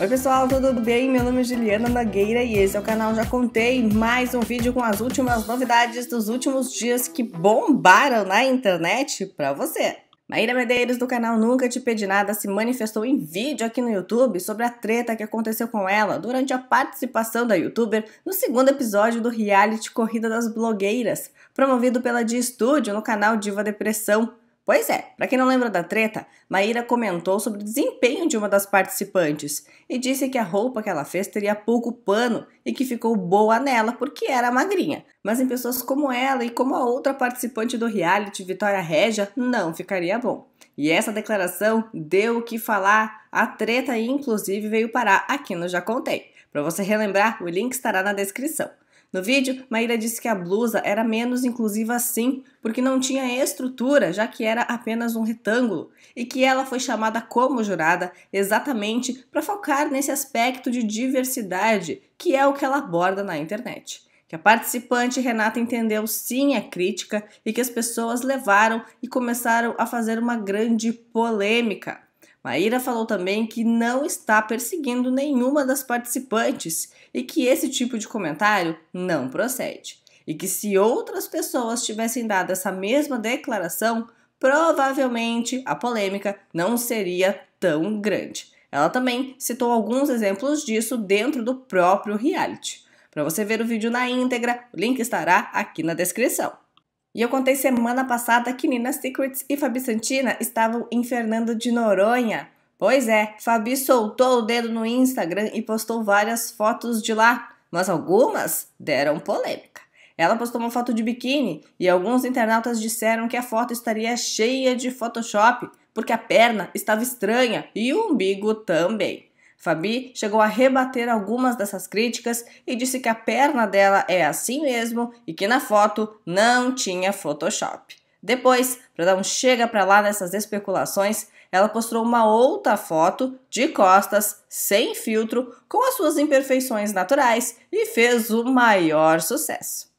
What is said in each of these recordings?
Oi pessoal, tudo bem? Meu nome é Juliana Nogueira e esse é o canal Já Contei, mais um vídeo com as últimas novidades dos últimos dias que bombaram na internet para você. Maíra Medeiros, do canal Nunca Te Pedi Nada, se manifestou em vídeo aqui no YouTube sobre a treta que aconteceu com ela durante a participação da youtuber no segundo episódio do reality Corrida das Blogueiras, promovido pela Dia Estúdio no canal Diva Depressão. Pois é, para quem não lembra da treta, Maíra comentou sobre o desempenho de uma das participantes e disse que a roupa que ela fez teria pouco pano e que ficou boa nela porque era magrinha. Mas em pessoas como ela e como a outra participante do reality, Vitória Regia, não ficaria bom. E essa declaração deu o que falar, a treta inclusive veio parar aqui no Já Contei. Para você relembrar, o link estará na descrição. No vídeo, Maíra disse que a blusa era menos inclusiva assim, porque não tinha estrutura, já que era apenas um retângulo, e que ela foi chamada como jurada exatamente para focar nesse aspecto de diversidade, que é o que ela aborda na internet. Que a participante Renata entendeu sim a crítica e que as pessoas levaram e começaram a fazer uma grande polêmica. Maíra falou também que não está perseguindo nenhuma das participantes e que esse tipo de comentário não procede. E que se outras pessoas tivessem dado essa mesma declaração, provavelmente a polêmica não seria tão grande. Ela também citou alguns exemplos disso dentro do próprio reality. Para você ver o vídeo na íntegra, o link estará aqui na descrição. E eu contei semana passada que Nina Secrets e Fabi Santina estavam em Fernando de Noronha. Pois é, Fabi soltou o dedo no Instagram e postou várias fotos de lá, mas algumas deram polêmica. Ela postou uma foto de biquíni e alguns internautas disseram que a foto estaria cheia de Photoshop, porque a perna estava estranha e o umbigo também. Fabi chegou a rebater algumas dessas críticas e disse que a perna dela é assim mesmo e que na foto não tinha Photoshop. Depois, para dar um chega para lá nessas especulações, ela postou uma outra foto de costas, sem filtro, com as suas imperfeições naturais e fez o maior sucesso.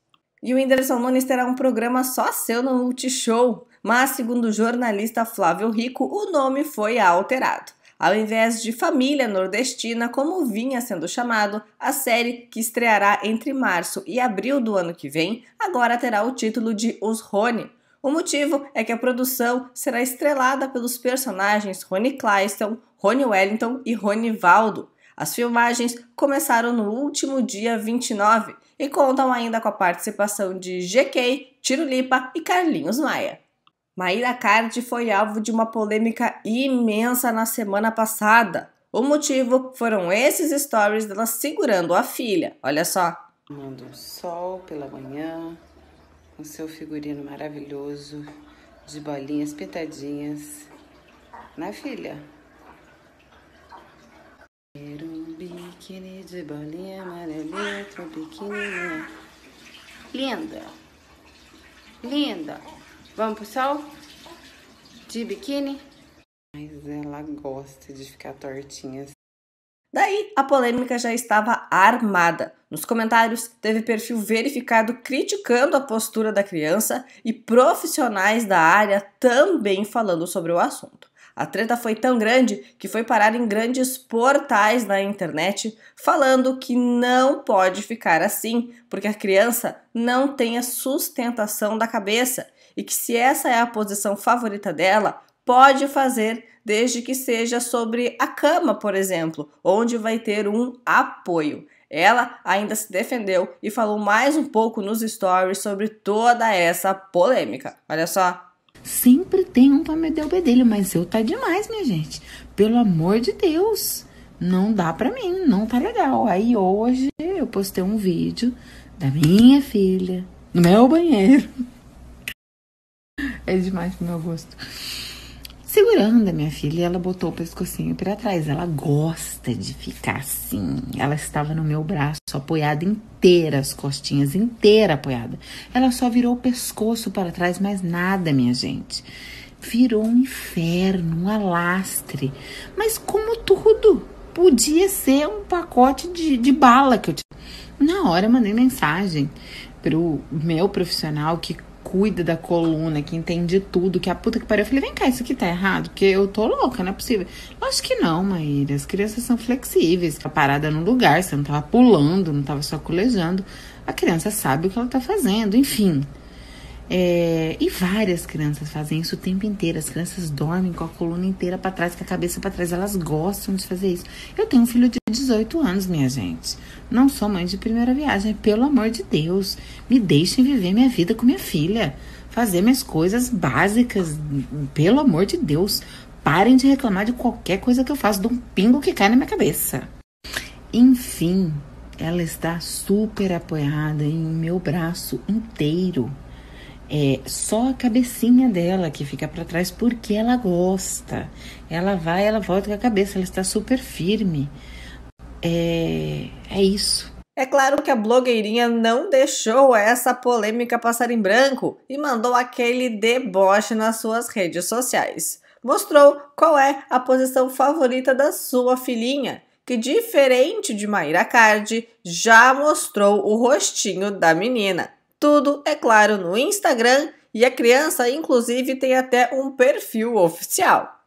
E o Whindersson Nunes terá um programa só seu no Multishow, mas segundo o jornalista Flávio Rico, o nome foi alterado ao invés de Família Nordestina, como vinha sendo chamado, a série que estreará entre março e abril do ano que vem, agora terá o título de Os Rony. O motivo é que a produção será estrelada pelos personagens Rony Clyston, Rony Wellington e Rony Valdo. As filmagens começaram no último dia 29 e contam ainda com a participação de GK, Tirolipa e Carlinhos Maia. Maíra Cardi foi alvo de uma polêmica imensa na semana passada. O motivo foram esses stories dela segurando a filha. Olha só. Manda um sol pela manhã, com seu figurino maravilhoso de bolinhas pintadinhas na né, filha. Quero um biquíni de bolinha amarelinha, um biquíni linda. Linda. Vamos pro sol? De biquíni? Mas ela gosta de ficar tortinha. Assim. Daí, a polêmica já estava armada. Nos comentários, teve perfil verificado criticando a postura da criança e profissionais da área também falando sobre o assunto. A treta foi tão grande que foi parar em grandes portais na internet falando que não pode ficar assim, porque a criança não tem a sustentação da cabeça e que, se essa é a posição favorita dela, pode fazer desde que seja sobre a cama, por exemplo, onde vai ter um apoio. Ela ainda se defendeu e falou mais um pouco nos stories sobre toda essa polêmica. Olha só. Sempre tem um pra me dar o bedelho, mas eu tá demais, minha gente. Pelo amor de Deus. Não dá pra mim, não tá legal. Aí hoje eu postei um vídeo da minha filha no meu banheiro. É demais pro meu gosto. Segurando a minha filha, ela botou o pescocinho para trás. Ela gosta de ficar assim. Ela estava no meu braço, apoiada inteira, as costinhas inteira apoiada. Ela só virou o pescoço para trás, mais nada, minha gente. Virou um inferno, um alastre. Mas como tudo, podia ser um pacote de, de bala que eu tinha. Na hora, eu mandei mensagem pro meu profissional que cuida da coluna, que entende tudo, que a puta que pariu. Eu falei, vem cá, isso aqui tá errado, porque eu tô louca, não é possível. Acho que não, Maíra. As crianças são flexíveis. Tá parada no lugar, você não tava pulando, não tava só colejando. A criança sabe o que ela tá fazendo, enfim. É, e várias crianças fazem isso o tempo inteiro. As crianças dormem com a coluna inteira para trás, com a cabeça para trás. Elas gostam de fazer isso. Eu tenho um filho de 18 anos, minha gente. Não sou mãe de primeira viagem. Pelo amor de Deus, me deixem viver minha vida com minha filha. Fazer minhas coisas básicas. Pelo amor de Deus, parem de reclamar de qualquer coisa que eu faço, de um pingo que cai na minha cabeça. Enfim, ela está super apoiada em meu braço inteiro é só a cabecinha dela que fica para trás porque ela gosta. Ela vai, ela volta com a cabeça, ela está super firme. É, é isso. É claro que a blogueirinha não deixou essa polêmica passar em branco e mandou aquele deboche nas suas redes sociais. Mostrou qual é a posição favorita da sua filhinha, que diferente de Mayra Card já mostrou o rostinho da menina. Tudo, é claro, no Instagram e a criança, inclusive, tem até um perfil oficial.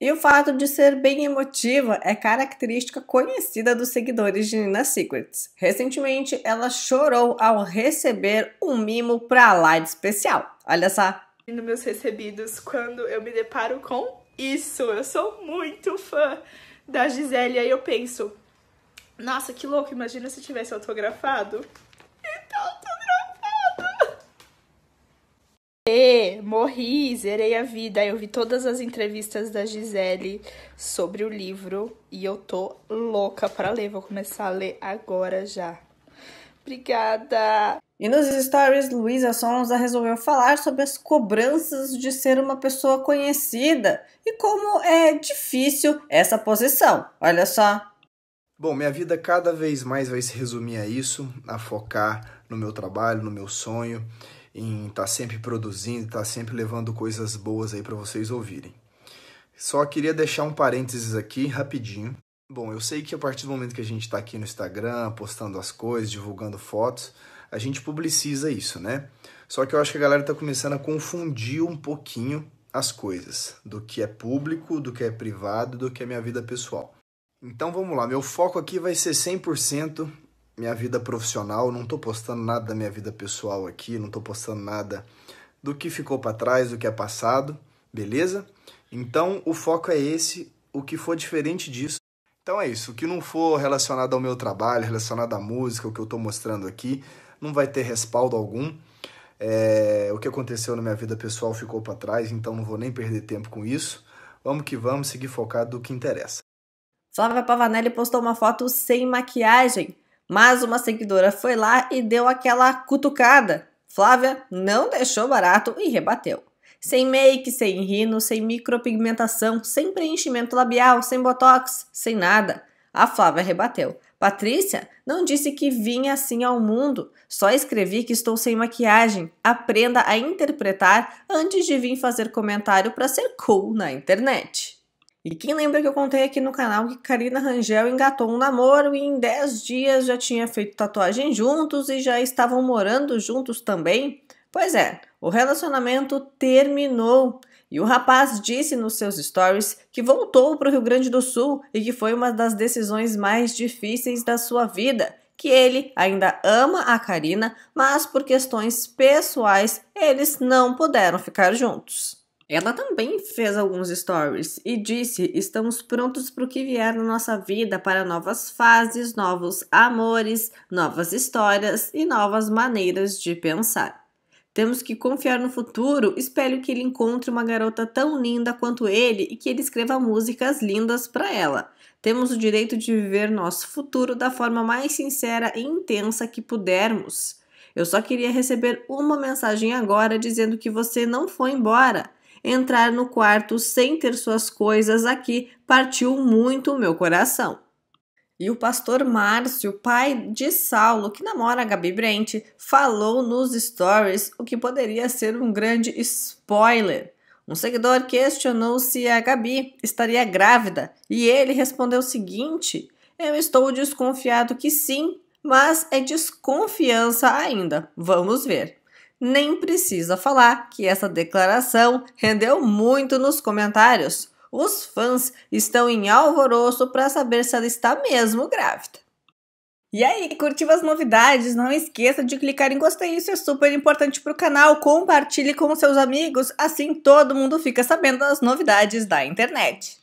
E o fato de ser bem emotiva é característica conhecida dos seguidores de Nina Secrets. Recentemente, ela chorou ao receber um mimo para lá de especial. Olha só. Nos meus recebidos, quando eu me deparo com isso, eu sou muito fã da Gisele, aí eu penso, nossa, que louco, imagina se tivesse autografado. E morri, zerei a vida. Eu vi todas as entrevistas da Gisele sobre o livro e eu tô louca para ler. Vou começar a ler agora já. Obrigada! E nos stories, Luísa Sonza resolveu falar sobre as cobranças de ser uma pessoa conhecida e como é difícil essa posição. Olha só! Bom, minha vida cada vez mais vai se resumir a isso, a focar no meu trabalho, no meu sonho em estar tá sempre produzindo, estar tá sempre levando coisas boas aí para vocês ouvirem. Só queria deixar um parênteses aqui rapidinho. Bom, eu sei que a partir do momento que a gente está aqui no Instagram, postando as coisas, divulgando fotos, a gente publiciza isso, né? Só que eu acho que a galera está começando a confundir um pouquinho as coisas, do que é público, do que é privado, do que é minha vida pessoal. Então vamos lá, meu foco aqui vai ser 100% minha vida profissional, não estou postando nada da minha vida pessoal aqui, não estou postando nada do que ficou para trás, do que é passado, beleza? Então o foco é esse, o que for diferente disso. Então é isso, o que não for relacionado ao meu trabalho, relacionado à música, o que eu estou mostrando aqui, não vai ter respaldo algum. É, o que aconteceu na minha vida pessoal ficou para trás, então não vou nem perder tempo com isso. Vamos que vamos, seguir focado do que interessa. Flávia Pavanelli postou uma foto sem maquiagem. Mas uma seguidora foi lá e deu aquela cutucada. Flávia não deixou barato e rebateu. Sem make, sem rino, sem micropigmentação, sem preenchimento labial, sem botox, sem nada. A Flávia rebateu. Patrícia não disse que vinha assim ao mundo. Só escrevi que estou sem maquiagem. Aprenda a interpretar antes de vir fazer comentário para ser cool na internet. E quem lembra que eu contei aqui no canal que Karina Rangel engatou um namoro e em 10 dias já tinha feito tatuagem juntos e já estavam morando juntos também? Pois é, o relacionamento terminou. E o rapaz disse nos seus stories que voltou para o Rio Grande do Sul e que foi uma das decisões mais difíceis da sua vida. Que ele ainda ama a Karina, mas por questões pessoais eles não puderam ficar juntos. Ela também fez alguns stories e disse: Estamos prontos para o que vier na nossa vida, para novas fases, novos amores, novas histórias e novas maneiras de pensar. Temos que confiar no futuro. Espero que ele encontre uma garota tão linda quanto ele e que ele escreva músicas lindas para ela. Temos o direito de viver nosso futuro da forma mais sincera e intensa que pudermos. Eu só queria receber uma mensagem agora dizendo que você não foi embora entrar no quarto sem ter suas coisas aqui partiu muito o meu coração. E o pastor Márcio, pai de Saulo, que namora a Gabi Brent, falou nos stories o que poderia ser um grande spoiler. Um seguidor questionou se a Gabi estaria grávida e ele respondeu o seguinte: Eu estou desconfiado que sim, mas é desconfiança ainda. Vamos ver. Nem precisa falar que essa declaração rendeu muito nos comentários. Os fãs estão em alvoroço para saber se ela está mesmo grávida. E aí, curtiu as novidades? Não esqueça de clicar em gostei, isso é super importante para o canal. Compartilhe com seus amigos, assim todo mundo fica sabendo das novidades da internet.